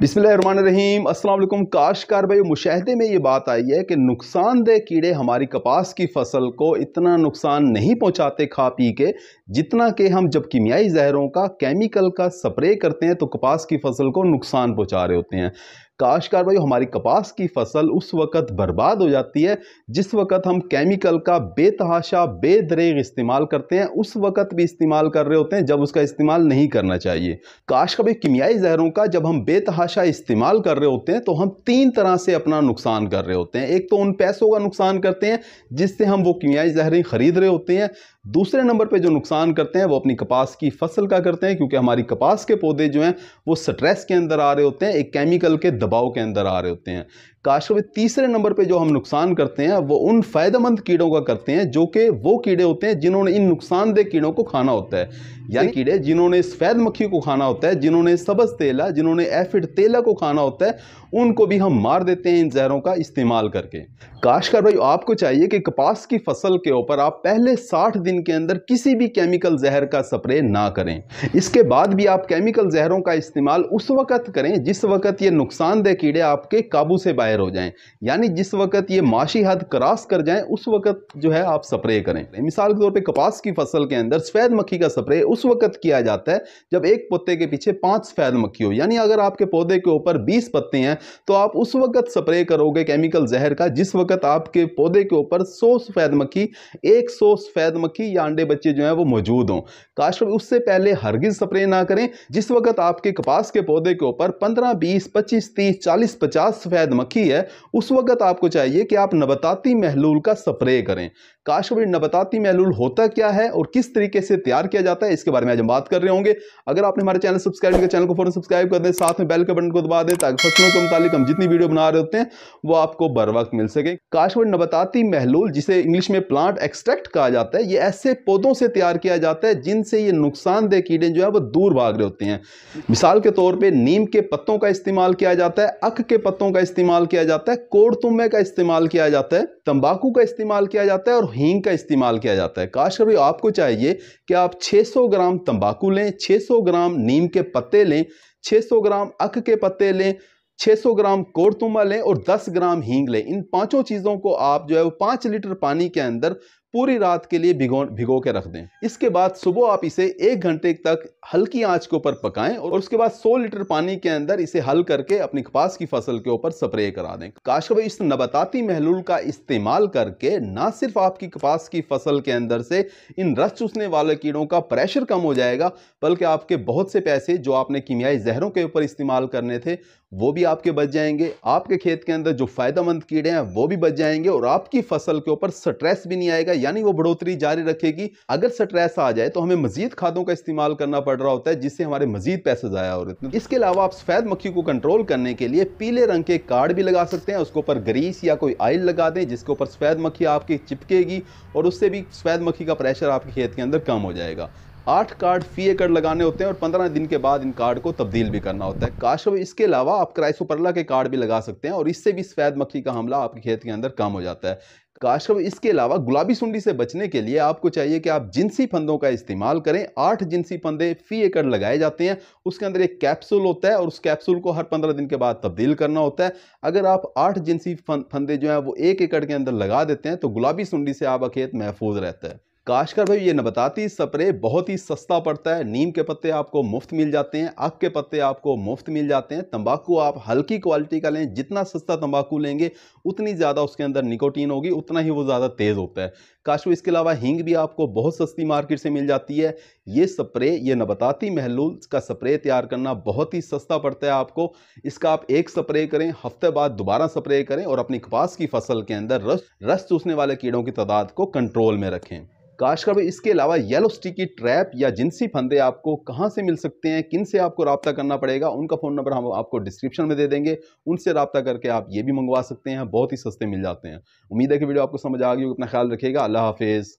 बिसमीम अल्लाम काश्तकार भाई मुशाहदे में ये बात आई है कि नुकसानदेह कीड़े हमारी कपास की फसल को इतना नुकसान नहीं पहुंचाते खा पी के जितना कि हम जब कीमियाई जहरों का केमिकल का स्प्रे करते हैं तो कपास की फसल को नुकसान पहुंचा रहे होते हैं काश्तकार भाई हमारी कपास की फसल उस वक़्त बर्बाद हो जाती है जिस वक़्त हम केमिकल का बेतहाशा बेदरेग इस्तेमाल करते हैं उस वक़्त भी इस्तेमाल कर रहे होते हैं जब उसका इस्तेमाल नहीं करना चाहिए का भाई कीमियाई जहरों का जब हम बेतहाशा इस्तेमाल कर रहे होते हैं तो हम तीन तरह से अपना नुकसान कर रहे होते हैं एक तो उन पैसों का नुकसान करते हैं जिससे हम वो कीमियाई जहरें ख़रीद रहे होते हैं दूसरे नंबर पे जो नुकसान करते हैं वो अपनी कपास की फसल का करते हैं क्योंकि हमारी कपास के पौधे जो हैं वो स्ट्रेस के अंदर आ रहे होते हैं एक केमिकल के दबाव के अंदर आ रहे होते हैं काशों में तीसरे नंबर पे जो हम नुकसान करते हैं वो उन फ़ायदेमंद कीड़ों का करते हैं जो कि वो कीड़े होते हैं जिन्होंने इन नुकसानदेह कीड़ों को खाना होता है यानी कीड़े जिन्होंने सफ़ेद मक्खी को खाना होता है जिन्होंने सबज तेला जिन्होंने एफिड तेला को खाना होता है उनको भी हम मार देते हैं इन जहरों का इस्तेमाल करके काशकार भाई आपको चाहिए कि कपास की फसल के ऊपर आप पहले 60 दिन के अंदर किसी भी केमिकल जहर का स्प्रे ना करें इसके बाद भी आप केमिकल जहरों का इस्तेमाल उस वक़्त करें जिस वक़्त ये नुकसानदेह कीड़े आपके काबू से बाहर दायर हो जाएं यानी जिस वक्त ये माशी हद क्रॉस कर जाएं उस वक्त जो है आप स्प्रे करें मिसाल के तौर पे कपास की फसल के अंदर सफ़ेद मक्खी का स्प्रे उस वक्त किया जाता है जब एक पत्ते के पीछे पांच सफ़ेद मक्खी हो यानी अगर आपके पौधे के ऊपर बीस पत्ते हैं तो आप उस वक्त स्प्रे करोगे केमिकल जहर का जिस वक्त आपके पौधे के ऊपर सौ सफ़ेद मक्खी एक सौ सफ़ेद मक्खी या अंडे बच्चे जो है वो मौजूद हों काश उससे पहले हरगिज़ स्प्रे ना करें जिस वक्त आपके कपास के पौधे के ऊपर पंद्रह बीस पच्चीस तीस चालीस पचास सफ़ेद मक्खी होती है उस वक्त आपको चाहिए कि आप नबताती महलूल का स्प्रे करें काशवीर नबताती महलूल होता क्या है और किस तरीके से तैयार किया जाता है इसके बारे में आज हम बात कर रहे होंगे अगर आपने हमारे चैनल सब्सक्राइब किया चैनल को फौरन सब्सक्राइब कर दें साथ में बेल के बटन को दबा दें ताकि फसलों के मुताबिक हम जितनी वीडियो बना रहे होते हैं वो आपको बर वक्त मिल सके काशवीर नबताती महलूल जिसे इंग्लिश में प्लांट एक्सट्रैक्ट कहा जाता है ये ऐसे पौधों से तैयार किया जाता है जिनसे ये नुकसानदेह कीड़े जो है वो दूर भाग रहे होते हैं मिसाल के तौर पर नीम के पत्तों का इस्तेमाल किया जाता है अक के पत्तों का इस्तेमाल किया किया जाता है कोड़तुम्बे का इस्तेमाल किया जाता है तंबाकू का इस्तेमाल किया जाता है और हींग का इस्तेमाल किया जाता है काश कभी आपको चाहिए कि आप 600 ग्राम तंबाकू लें 600 ग्राम नीम के पत्ते लें 600 ग्राम अक के पत्ते लें 600 ग्राम कोरतुमा लें और 10 ग्राम हींग लें इन पांचों चीज़ों को आप जो है वो पाँच लीटर पानी के अंदर पूरी रात के लिए भिगो भिगो के रख दें इसके बाद सुबह आप इसे एक घंटे तक हल्की आंच के ऊपर पकाएं और उसके बाद 100 लीटर पानी के अंदर इसे हल करके अपनी कपास की फसल के ऊपर स्प्रे करा दें काश इस नबताती महलूल का इस्तेमाल करके ना सिर्फ आपकी कपास की फसल के अंदर से इन रस चूसने वाले कीड़ों का प्रेशर कम हो जाएगा बल्कि आपके बहुत से पैसे जो आपने कीमियाई जहरों के ऊपर इस्तेमाल करने थे वो भी आपके बच जाएंगे आपके खेत के अंदर जो फायदेमंद कीड़े हैं वो भी बच जाएंगे और आपकी फसल के ऊपर स्ट्रेस भी नहीं आएगा यानी वो बढ़ोतरी जारी रखेगी अगर स्ट्रेस आ जाए तो हमें मजीद खादों का इस्तेमाल करना पड़ रहा होता है जिससे हमारे मजीद पैसे ज़ाया हो रहे हैं इसके अलावा आप सफ़ेद मक्खी को कंट्रोल करने के लिए पीले रंग के कार्ड भी लगा सकते हैं उसके ऊपर ग्रीस या कोई ऑयल लगा दें जिसके ऊपर सफ़ेद मक्खी आपकी चिपकेगी और उससे भी सफ़ेद मक्खी का प्रेशर आपके खेत के अंदर कम हो जाएगा आठ कार्ड फी एकड़ लगाने होते हैं और पंद्रह दिन के बाद इन कार्ड को तब्दील भी करना होता है काशव इसके अलावा आप क्राइसोपरला के कार्ड भी लगा सकते हैं और इससे भी सफ़ेद मक्खी का हमला आपके खेत के अंदर कम हो जाता है काशकब इसके अलावा गुलाबी सुंडी से बचने के लिए आपको चाहिए कि आप जिनसी फंदों का इस्तेमाल करें आठ जिनसी फंदे फी एकड़ लगाए जाते हैं उसके अंदर एक कैप्सूल होता है और उस कैप्सूल को हर पंद्रह दिन के बाद तब्दील करना होता है अगर आप आठ जिनसी फंदे जो हैं वो एक एकड़ के अंदर लगा देते हैं तो गुलाबी सुंडी से आपका खेत महफूज रहता है काशकर भाई ये नबताती स्प्रे बहुत ही सस्ता पड़ता है नीम के पत्ते आपको मुफ्त मिल जाते हैं आग के पत्ते आपको मुफ्त मिल जाते हैं तंबाकू आप हल्की क्वालिटी का लें जितना सस्ता तंबाकू लेंगे उतनी ज़्यादा उसके अंदर निकोटीन होगी उतना ही वो ज़्यादा तेज़ होता है काशू इसके अलावा हींग भी आपको बहुत सस्ती मार्केट से मिल जाती है ये स्प्रे ये नबताती महलूल का स्प्रे तैयार करना बहुत ही सस्ता पड़ता है आपको इसका आप एक स्प्रे करें हफ्ते बाद दोबारा स्प्रे करें और अपनी कपास की फसल के अंदर रस रस चूसने वाले कीड़ों की तादाद को कंट्रोल में रखें काश भाई इसके अलावा येलो स्टिकी ट्रैप या जिनसी फंदे आपको कहाँ से मिल सकते हैं किन से आपको रबता करना पड़ेगा उनका फ़ोन नंबर हम आपको डिस्क्रिप्शन में दे देंगे उनसे रबता करके आप ये भी मंगवा सकते हैं बहुत ही सस्ते मिल जाते हैं उम्मीद है कि वीडियो आपको समझ आ गई अपना ख्याल रखिएगा अल्लाह हाफिज़